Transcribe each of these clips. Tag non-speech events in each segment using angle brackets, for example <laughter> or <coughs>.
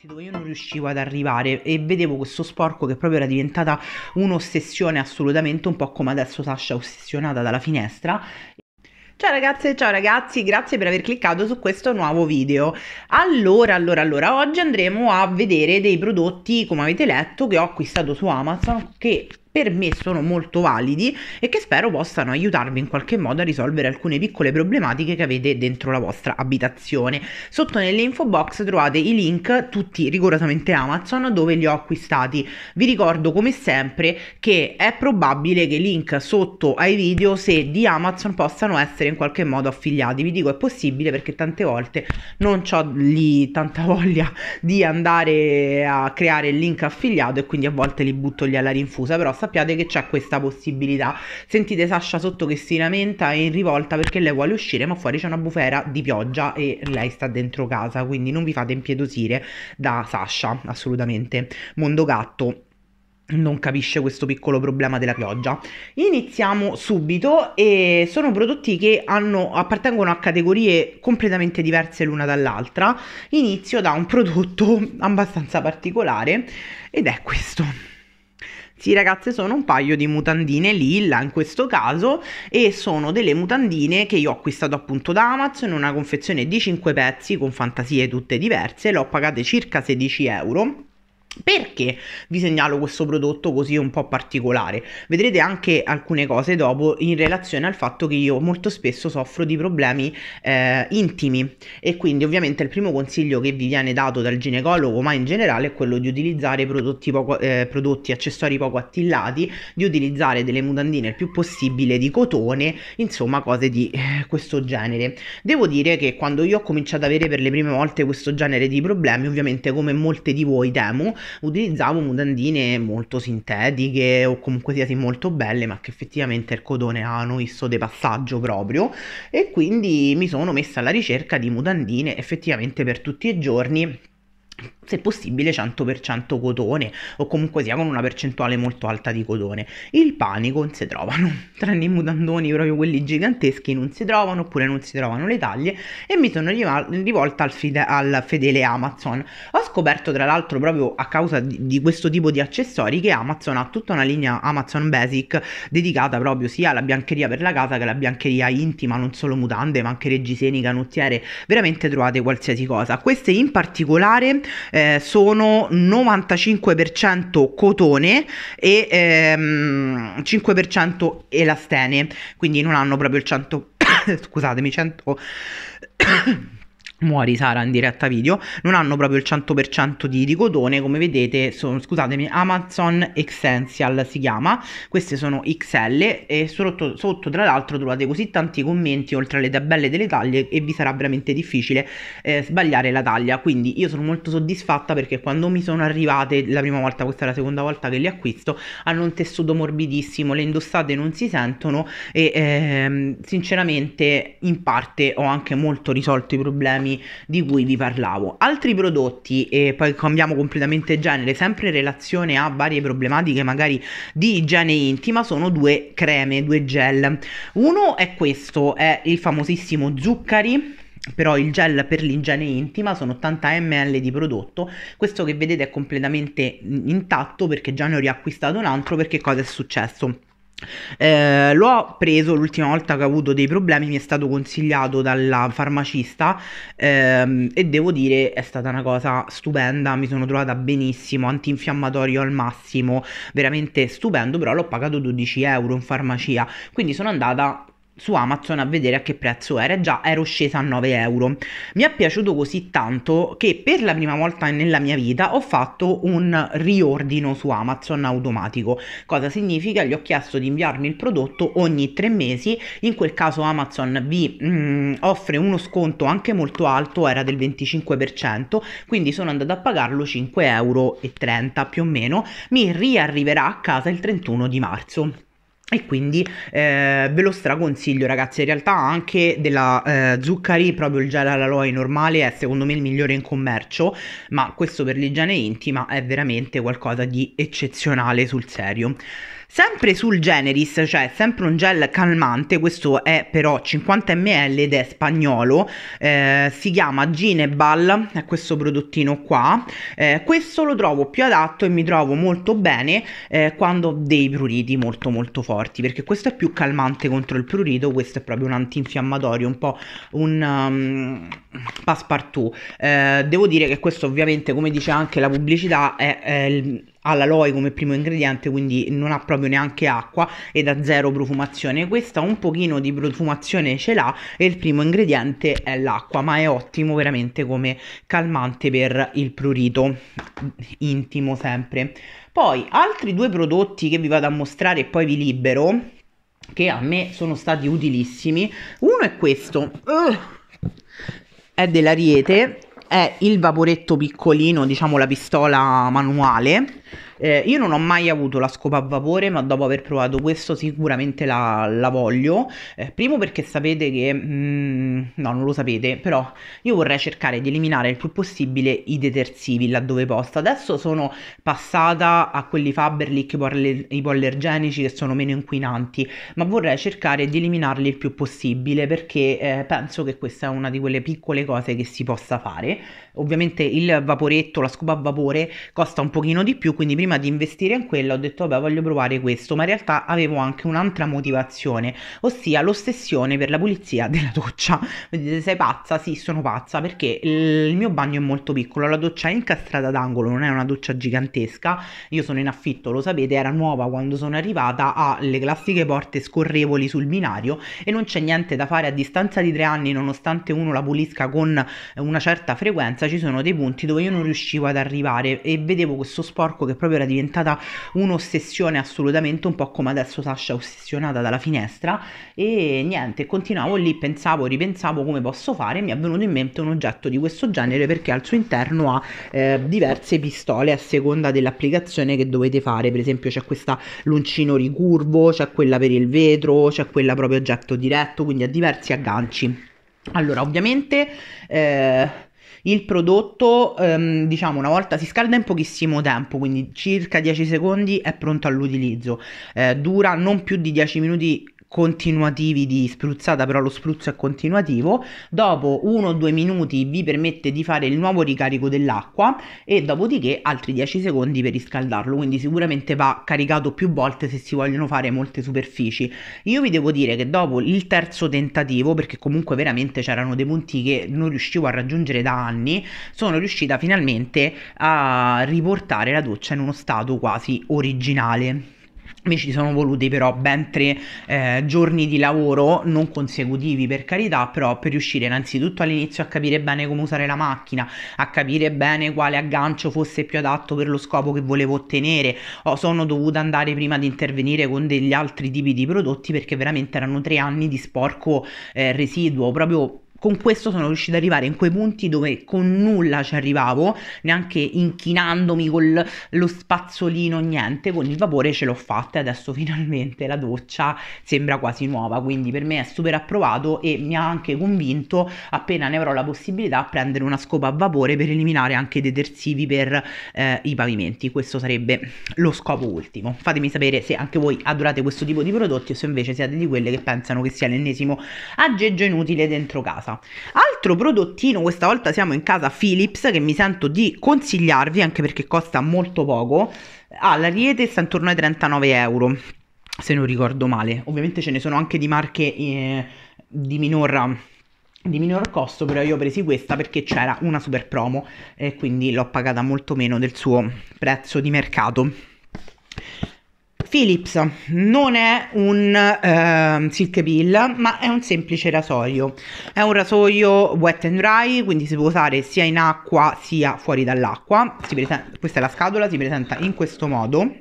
punti dove io non riuscivo ad arrivare e vedevo questo sporco che proprio era diventata un'ossessione assolutamente, un po' come adesso Sasha ossessionata dalla finestra. Ciao ragazze, ciao ragazzi, grazie per aver cliccato su questo nuovo video. Allora, allora, allora, oggi andremo a vedere dei prodotti, come avete letto, che ho acquistato su Amazon, che per me sono molto validi e che spero possano aiutarvi in qualche modo a risolvere alcune piccole problematiche che avete dentro la vostra abitazione. Sotto nell'info box trovate i link tutti rigorosamente Amazon dove li ho acquistati. Vi ricordo come sempre che è probabile che i link sotto ai video se di Amazon possano essere in qualche modo affiliati. Vi dico è possibile perché tante volte non ho lì tanta <laughs> voglia di andare a creare il link affiliato e quindi a volte li butto lì alla rinfusa, però sappiate che c'è questa possibilità. Sentite Sasha sotto che si lamenta e in rivolta perché lei vuole uscire, ma fuori c'è una bufera di pioggia e lei sta dentro casa, quindi non vi fate impietosire da Sasha, assolutamente. Mondo gatto non capisce questo piccolo problema della pioggia. Iniziamo subito e sono prodotti che hanno, appartengono a categorie completamente diverse l'una dall'altra. Inizio da un prodotto <laughs> abbastanza particolare ed è questo. Sì ragazze, sono un paio di mutandine lilla in questo caso e sono delle mutandine che io ho acquistato appunto da Amazon in una confezione di 5 pezzi con fantasie tutte diverse, le ho pagate circa 16 euro perché vi segnalo questo prodotto così un po' particolare? Vedrete anche alcune cose dopo in relazione al fatto che io molto spesso soffro di problemi eh, intimi e quindi ovviamente il primo consiglio che vi viene dato dal ginecologo ma in generale è quello di utilizzare prodotti, poco, eh, prodotti accessori poco attillati, di utilizzare delle mutandine il più possibile di cotone, insomma cose di eh, questo genere. Devo dire che quando io ho cominciato ad avere per le prime volte questo genere di problemi ovviamente come molte di voi temo utilizzavo mutandine molto sintetiche o comunque siate molto belle, ma che effettivamente il codone hanno un isso passaggio proprio. E quindi mi sono messa alla ricerca di mutandine effettivamente per tutti i giorni se possibile 100% cotone o comunque sia con una percentuale molto alta di cotone. Il panico non si trovano, <laughs> tranne i mutandoni proprio quelli giganteschi non si trovano oppure non si trovano le taglie e mi sono rivolta al, fide- al fedele Amazon. Ho scoperto tra l'altro proprio a causa di, di, questo tipo di accessori che Amazon ha tutta una linea Amazon Basic dedicata proprio sia alla biancheria per la casa che alla biancheria intima, non solo mutande ma anche reggiseni, canottiere, veramente trovate qualsiasi cosa. Queste in particolare eh, sono 95% cotone e ehm, 5% elastene, quindi non hanno proprio il 100%, <coughs> scusatemi, 100... Muori Sara in diretta video, non hanno proprio il 100% di, di come vedete, sono, scusatemi, Amazon Essential si chiama, queste sono XL e sotto, sotto tra l'altro trovate così tanti commenti oltre alle tabelle delle taglie e vi sarà veramente difficile eh, sbagliare la taglia, quindi io sono molto soddisfatta perché quando mi sono arrivate la prima volta, questa è la seconda volta che le acquisto, hanno un tessuto morbidissimo, le indossate non si sentono e ehm, sinceramente in parte ho anche molto risolto i problemi italiani di cui vi parlavo. Altri prodotti, e poi cambiamo completamente genere, sempre in relazione a varie problematiche magari di igiene intima, sono due creme, due gel. Uno è questo, è il famosissimo Zuccari, però il gel per l'igiene intima sono 80 ml di prodotto questo che vedete è completamente intatto perché già ne ho riacquistato un altro perché cosa è successo eh, l'ho preso l'ultima volta che ho avuto dei problemi, mi è stato consigliato dalla farmacista ehm, e devo dire è stata una cosa stupenda, mi sono trovata benissimo, antinfiammatorio al massimo, veramente stupendo, però l'ho pagato 12 euro in farmacia, quindi sono andata su Amazon a vedere a che prezzo era già ero scesa a 9 euro. Mi è piaciuto così tanto che per la prima volta nella mia vita ho fatto un riordino su Amazon automatico. Cosa significa? Gli ho chiesto di inviarmi il prodotto ogni tre mesi, in quel caso Amazon vi mm, offre uno sconto anche molto alto, era del 25%, quindi sono andata a pagarlo 5,30 euro più o meno, mi riarriverà a casa il 31 di marzo. E quindi eh, ve lo straconsiglio ragazzi, in realtà anche della eh, Zuccari, proprio il gel all'aloe normale è secondo me il migliore in commercio, ma questo per l'igiene intima è veramente qualcosa di eccezionale sul serio. Sempre sul Generis, cioè sempre un gel calmante, questo è però 50 ml ed è spagnolo, eh, si chiama Ginebal, è questo prodottino qua, eh, questo lo trovo più adatto e mi trovo molto bene eh, quando ho dei pruriti molto molto forti, perché questo è più calmante contro il prurito, questo è proprio un antinfiammatorio, un po' un um, passepartout. Eh, devo dire che questo ovviamente, come dice anche la pubblicità, è, è il ha l'aloe come primo ingrediente quindi non ha proprio neanche acqua ed ha zero profumazione questa un pochino di profumazione ce l'ha e il primo ingrediente è l'acqua ma è ottimo veramente come calmante per il prurito intimo sempre poi altri due prodotti che vi vado a mostrare e poi vi libero che a me sono stati utilissimi uno è questo uh, è dell'ariete è il vaporetto piccolino, diciamo la pistola manuale eh, io non ho mai avuto la scopa a vapore, ma dopo aver provato questo sicuramente la, la voglio. Eh, primo perché sapete che... Mm, no, non lo sapete, però io vorrei cercare di eliminare il più possibile i detersivi laddove posso. Adesso sono passata a quelli Faberlic ipoallergenici che sono meno inquinanti, ma vorrei cercare di eliminarli il più possibile perché eh, penso che questa è una di quelle piccole cose che si possa fare ovviamente il vaporetto, la scopa a vapore costa un pochino di più, quindi prima di investire in quello ho detto vabbè voglio provare questo, ma in realtà avevo anche un'altra motivazione, ossia l'ossessione per la pulizia della doccia. Vedete, sei pazza? Sì, sono pazza perché il mio bagno è molto piccolo, la doccia è incastrata d'angolo, non è una doccia gigantesca, io sono in affitto, lo sapete, era nuova quando sono arrivata, ha le classiche porte scorrevoli sul binario e non c'è niente da fare a distanza di tre anni nonostante uno la pulisca con una certa frequenza partenza ci sono dei punti dove io non riuscivo ad arrivare e vedevo questo sporco che proprio era diventata un'ossessione assolutamente, un po' come adesso Sasha ossessionata dalla finestra e niente, continuavo lì, pensavo, ripensavo come posso fare, mi è venuto in mente un oggetto di questo genere perché al suo interno ha eh, diverse pistole a seconda dell'applicazione che dovete fare, per esempio c'è questa l'uncino ricurvo, c'è quella per il vetro, c'è quella proprio oggetto diretto, quindi ha diversi agganci. Allora, ovviamente eh, il prodotto, ehm, diciamo, una volta si scalda in pochissimo tempo, quindi circa 10 secondi è pronto all'utilizzo. Eh, dura non più di 10 minuti continuativi di spruzzata, però lo spruzzo è continuativo. Dopo 1-2 minuti vi permette di fare il nuovo ricarico dell'acqua e dopodiché altri 10 secondi per riscaldarlo, quindi sicuramente va caricato più volte se si vogliono fare molte superfici. Io vi devo dire che dopo il terzo tentativo, perché comunque veramente c'erano dei punti che non riuscivo a raggiungere da anni, sono riuscita finalmente a riportare la doccia in uno stato quasi originale mi ci sono voluti però ben tre eh, giorni di lavoro, non consecutivi per carità, però per riuscire innanzitutto all'inizio a capire bene come usare la macchina, a capire bene quale aggancio fosse più adatto per lo scopo che volevo ottenere, o oh, sono dovuta andare prima di intervenire con degli altri tipi di prodotti perché veramente erano tre anni di sporco eh, residuo, proprio con questo sono riuscita ad arrivare in quei punti dove con nulla ci arrivavo, neanche inchinandomi con lo spazzolino, niente, con il vapore ce l'ho fatta e adesso <laughs> finalmente la doccia sembra quasi nuova, quindi per me è super approvato e mi ha anche convinto, appena ne avrò la possibilità, a prendere una scopa a vapore per eliminare anche i detersivi per eh, i pavimenti, questo sarebbe lo scopo ultimo. Fatemi sapere se anche voi adorate questo tipo di prodotti o se invece siete di quelle che pensano che sia l'ennesimo aggeggio inutile dentro casa casa. Altro prodottino, questa volta siamo in casa Philips, che mi sento di consigliarvi, anche perché costa molto poco, ha l'ariete sta intorno ai 39 euro, se non ricordo male. Ovviamente ce ne sono anche di marche eh, di minor di minor costo, però io ho presi questa perché c'era una super promo e quindi l'ho pagata molto meno del suo prezzo di mercato. Philips non è un eh, silk bill, ma è un semplice rasoio. È un rasoio wet and dry, quindi si può usare sia in acqua sia fuori dall'acqua. Presenta, questa è la scatola, si presenta in questo modo.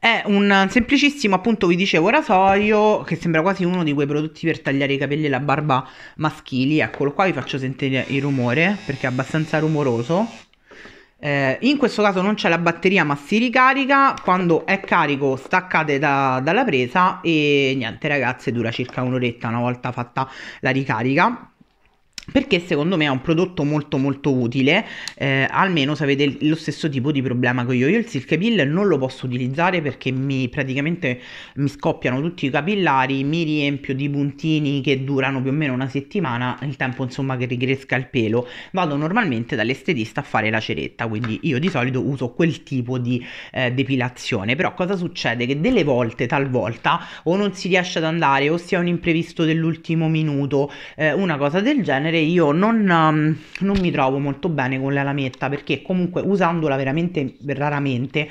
È un semplicissimo, appunto, vi dicevo, rasoio che sembra quasi uno di quei prodotti per tagliare i capelli e la barba maschili. Eccolo qua, vi faccio sentire il rumore perché è abbastanza rumoroso. Eh, in questo caso non c'è la batteria ma si ricarica, quando è carico staccate da, dalla presa e niente ragazze dura circa un'oretta una volta fatta la ricarica perché secondo me è un prodotto molto molto utile eh, almeno se avete lo stesso tipo di problema che io io il silk peel non lo posso utilizzare perché mi praticamente mi scoppiano tutti i capillari mi riempio di puntini che durano più o meno una settimana il tempo insomma che ricresca il pelo vado normalmente dall'estetista a fare la ceretta quindi io di solito uso quel tipo di eh, depilazione però cosa succede che delle volte talvolta o non si riesce ad andare o si ha un imprevisto dell'ultimo minuto eh, una cosa del genere genere io non, um, non mi trovo molto bene con la lametta perché comunque usandola veramente raramente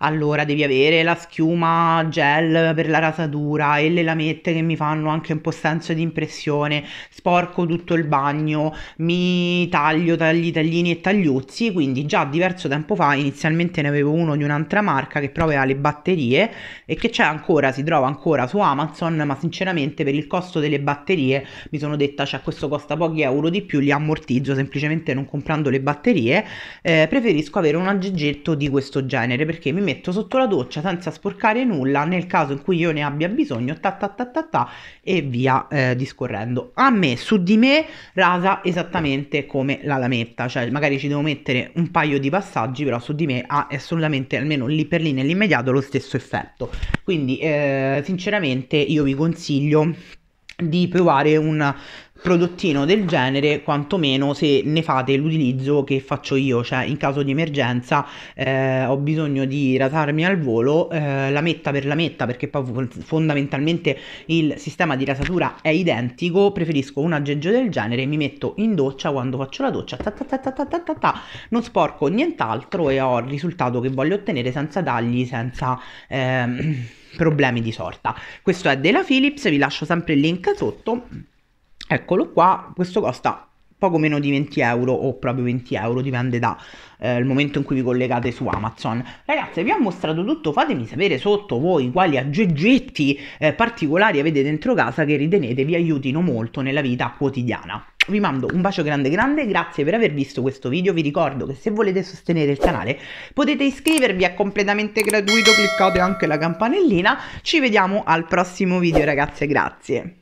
allora devi avere la schiuma gel per la rasatura e le lamette che mi fanno anche un po' senso di impressione, sporco tutto il bagno, mi taglio tagli taglini e tagliuzzi, quindi già diverso tempo fa inizialmente ne avevo uno di un'altra marca che però aveva le batterie e che c'è ancora, si trova ancora su Amazon, ma sinceramente per il costo delle batterie mi sono detta cioè, questo costa pochi euro di più, li ammortizzo semplicemente non comprando le batterie, eh, preferisco avere un aggeggetto di questo genere perché mi metto sotto la doccia senza sporcare nulla nel caso in cui io ne abbia bisogno, ta ta ta ta ta e via eh, discorrendo. A me, su di me, rasa esattamente come la lametta, cioè magari ci devo mettere un paio di passaggi, però su di me ha assolutamente, almeno lì per lì nell'immediato, lo stesso effetto. Quindi eh, sinceramente io vi consiglio di provare un prodottino del genere, quantomeno se ne fate l'utilizzo che faccio io, cioè in caso di emergenza eh, ho bisogno di rasarmi al volo, eh, lametta per lametta, perché poi fondamentalmente il sistema di rasatura è identico, preferisco un aggeggio del genere, mi metto in doccia quando faccio la doccia, ta ta ta ta ta ta ta, non sporco nient'altro e ho il risultato che voglio ottenere senza tagli, senza... Ehm, <clears throat> problemi di sorta questo è della Philips vi lascio sempre il link sotto Eccolo qua, questo costa poco meno di 20 euro o proprio 20 euro, dipende dal eh, momento in cui vi collegate su Amazon. Ragazzi, vi ho mostrato tutto, fatemi sapere sotto voi quali aggeggetti eh, particolari avete dentro casa che ritenete vi aiutino molto nella vita quotidiana. Vi mando un bacio grande grande, grazie per aver visto questo video, vi ricordo che se volete sostenere il canale potete iscrivervi, è completamente gratuito, cliccate anche la campanellina, ci vediamo al prossimo video ragazze, grazie.